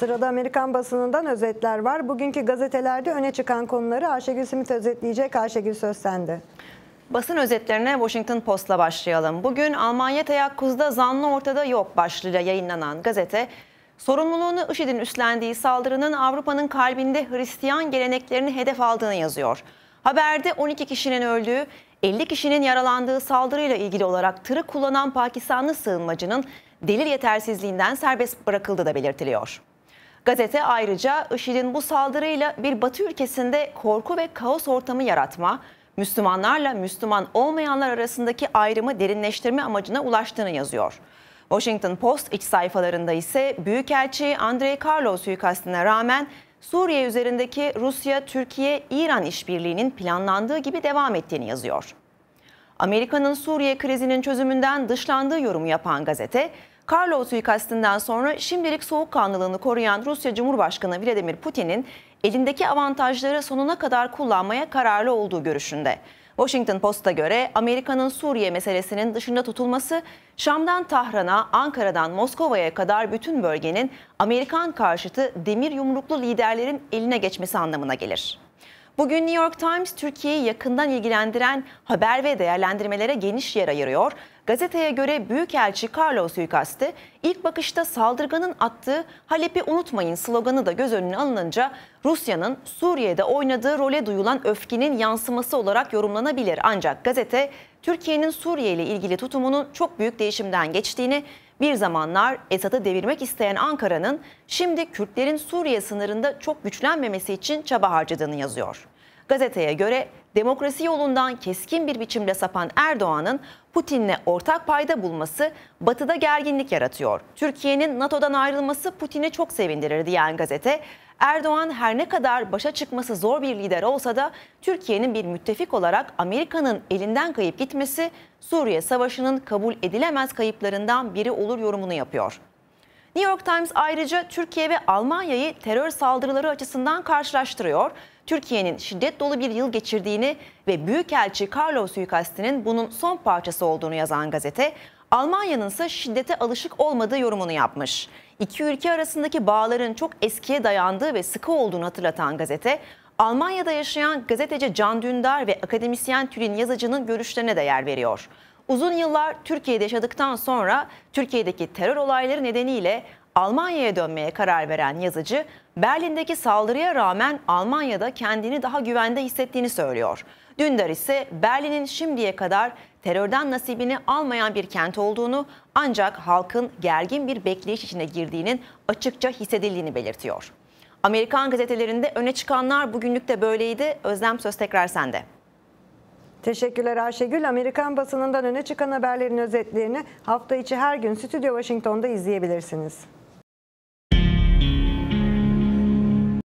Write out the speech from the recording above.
Sırada Amerikan basınından özetler var. Bugünkü gazetelerde öne çıkan konuları Ayşegül Simit özetleyecek. Ayşegül söz sende. Basın özetlerine Washington Post'la başlayalım. Bugün Almanya teyakkuzda zanlı ortada yok başlığıyla yayınlanan gazete, sorumluluğunu IŞİD'in üstlendiği saldırının Avrupa'nın kalbinde Hristiyan geleneklerini hedef aldığını yazıyor. Haberde 12 kişinin öldüğü, 50 kişinin yaralandığı saldırıyla ilgili olarak tırı kullanan Pakistanlı sığınmacının delil yetersizliğinden serbest bırakıldığı da belirtiliyor. Gazete ayrıca IŞİD'in bu saldırıyla bir batı ülkesinde korku ve kaos ortamı yaratma, Müslümanlarla Müslüman olmayanlar arasındaki ayrımı derinleştirme amacına ulaştığını yazıyor. Washington Post iç sayfalarında ise Büyükelçi Andrei Karlov suikastine rağmen Suriye üzerindeki Rusya-Türkiye-İran işbirliğinin planlandığı gibi devam ettiğini yazıyor. Amerika'nın Suriye krizinin çözümünden dışlandığı yorumu yapan gazete, Karlov suikastından sonra şimdilik soğukkanlılığını koruyan Rusya Cumhurbaşkanı Vladimir Putin'in elindeki avantajları sonuna kadar kullanmaya kararlı olduğu görüşünde. Washington Post'a göre Amerika'nın Suriye meselesinin dışında tutulması Şam'dan Tahran'a, Ankara'dan Moskova'ya kadar bütün bölgenin Amerikan karşıtı demir yumruklu liderlerin eline geçmesi anlamına gelir. Bugün New York Times Türkiye'yi yakından ilgilendiren haber ve değerlendirmelere geniş yer ayırıyor Gazeteye göre Büyükelçi Carlos suikasti ilk bakışta saldırganın attığı Halep'i unutmayın sloganı da göz önüne alınınca Rusya'nın Suriye'de oynadığı role duyulan öfkenin yansıması olarak yorumlanabilir. Ancak gazete Türkiye'nin Suriye ile ilgili tutumunun çok büyük değişimden geçtiğini bir zamanlar Esad'ı devirmek isteyen Ankara'nın şimdi Kürtlerin Suriye sınırında çok güçlenmemesi için çaba harcadığını yazıyor. Gazeteye göre demokrasi yolundan keskin bir biçimde sapan Erdoğan'ın Putin'le ortak payda bulması batıda gerginlik yaratıyor. Türkiye'nin NATO'dan ayrılması Putin'i çok sevindirir diyen gazete, Erdoğan her ne kadar başa çıkması zor bir lider olsa da Türkiye'nin bir müttefik olarak Amerika'nın elinden kayıp gitmesi Suriye Savaşı'nın kabul edilemez kayıplarından biri olur yorumunu yapıyor. New York Times ayrıca Türkiye ve Almanya'yı terör saldırıları açısından karşılaştırıyor. Türkiye'nin şiddet dolu bir yıl geçirdiğini ve Büyükelçi Carlo suikastinin bunun son parçası olduğunu yazan gazete, Almanya'nın ise şiddete alışık olmadığı yorumunu yapmış. İki ülke arasındaki bağların çok eskiye dayandığı ve sıkı olduğunu hatırlatan gazete, Almanya'da yaşayan gazeteci Can Dündar ve akademisyen Tülin Yazıcı'nın görüşlerine de yer veriyor. Uzun yıllar Türkiye'de yaşadıktan sonra Türkiye'deki terör olayları nedeniyle Almanya'ya dönmeye karar veren yazıcı Berlin'deki saldırıya rağmen Almanya'da kendini daha güvende hissettiğini söylüyor. Dündar ise Berlin'in şimdiye kadar terörden nasibini almayan bir kent olduğunu ancak halkın gergin bir bekleyiş içine girdiğinin açıkça hissedildiğini belirtiyor. Amerikan gazetelerinde öne çıkanlar bugünlük de böyleydi. Özlem söz tekrar sende. Teşekkürler Ayşegül. Amerikan basınından öne çıkan haberlerin özetlerini hafta içi her gün Stüdyo Washington'da izleyebilirsiniz.